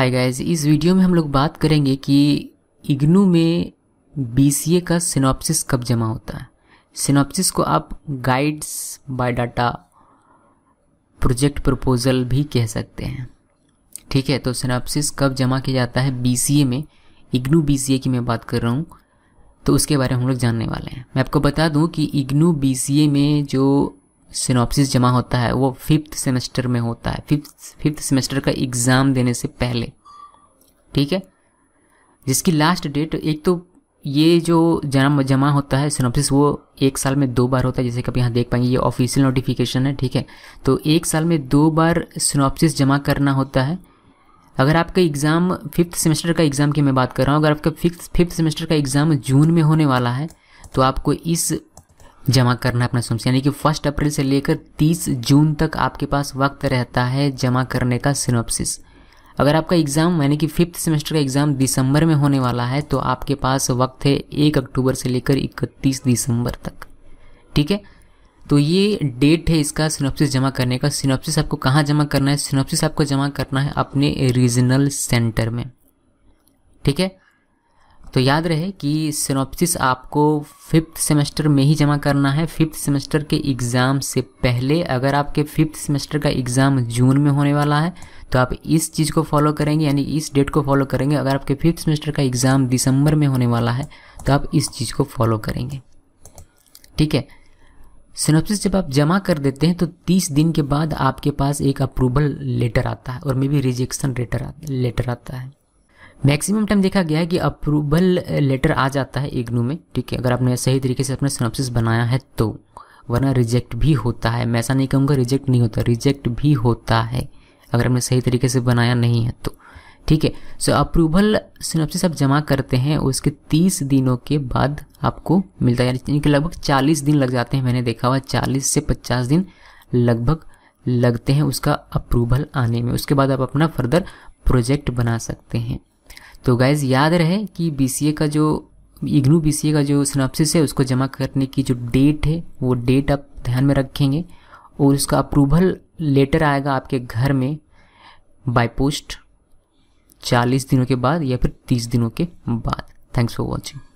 hi guys इस video में हम लोग बात करेंगे कि इग्नू में बी का सिनॉप्सिस कब जमा होता है सिनॉप्सिस को आप guides by data project proposal भी कह सकते हैं ठीक है तो सिनॉप्सिस कब जमा किया जाता है बी में इग्नू बी की मैं बात कर रहा हूँ तो उसके बारे में हम लोग जानने वाले हैं मैं आपको बता दूँ कि इग्नू बी में जो सिनॉप्सिस जमा होता है वो फिफ्थ सेमेस्टर में होता है फिफ्थ फिफ्थ सेमेस्टर का एग्ज़ाम देने से पहले ठीक है जिसकी लास्ट डेट एक तो ये जो जन्म जमा होता है सिनोप्सिस वो एक साल में दो बार होता है जैसे कि आप यहाँ देख पाएंगे ये ऑफिशियल नोटिफिकेशन है ठीक है तो एक साल में दो बार सिनोप्सिस जमा करना होता है अगर आपका एग्ज़ाम फिफ्थ सेमेस्टर का एग्ज़ाम की मैं बात कर रहा हूँ अगर आपका फिफ्थ फिफ्थ सेमेस्टर का एग्ज़ाम जून में होने वाला है तो आपको इस जमा करना है अपना सोम्स यानी कि फर्स्ट अप्रैल से लेकर तीस जून तक आपके पास वक्त रहता है जमा करने का सिनोपसिस अगर आपका एग्ज़ाम यानी कि फिफ्थ सेमेस्टर का एग्ज़ाम दिसंबर में होने वाला है तो आपके पास वक्त है एक अक्टूबर से लेकर इकतीस दिसंबर तक ठीक है तो ये डेट है इसका सिनोप्सिस जमा करने का सिनोप्सिस आपको कहाँ जमा करना है सिनोप्सिस आपको जमा करना है अपने रीजनल सेंटर में ठीक है तो याद रहे कि सिनॉप्सिस आपको फिफ्थ सेमेस्टर में ही जमा करना है फिफ्थ सेमेस्टर के एग्ज़ाम से पहले अगर आपके फिफ्थ सेमेस्टर का एग्ज़ाम जून में होने वाला है तो आप इस चीज़ को फॉलो करेंगे यानी इस डेट को फॉलो करेंगे अगर आपके फिफ्थ सेमेस्टर का एग्ज़ाम दिसंबर में होने वाला है तो आप इस चीज़ को फॉलो करेंगे ठीक है सिनोप्सिस जब आप जमा कर देते हैं तो 30 दिन के बाद आपके पास एक अप्रूवल लेटर आता है और maybe rejection letter letter आता है मैक्सिमम टाइम देखा गया है कि अप्रूवल लेटर uh, आ जाता है इग्नू में ठीक है अगर आपने सही तरीके से अपना सिनोप्सिस बनाया है तो वरना रिजेक्ट भी होता है मैं ऐसा नहीं कहूँगा रिजेक्ट नहीं होता रिजेक्ट भी होता है अगर हमने सही तरीके से बनाया नहीं है तो ठीक है सो अप्रूवल सिनोप्सिस आप जमा करते हैं उसके तीस दिनों के बाद आपको मिलता है यानी कि लगभग चालीस दिन लग जाते हैं मैंने देखा हुआ चालीस से पचास दिन लगभग लगते हैं उसका अप्रूवल आने में उसके बाद आप अपना फर्दर प्रोजेक्ट बना सकते हैं तो गाइज़ याद रहे कि बी का जो इग्नू बी का जो सिनाप्सिस है उसको जमा करने की जो डेट है वो डेट आप ध्यान में रखेंगे और उसका अप्रूवल लेटर आएगा आपके घर में बाय पोस्ट चालीस दिनों के बाद या फिर तीस दिनों के बाद थैंक्स फॉर वॉचिंग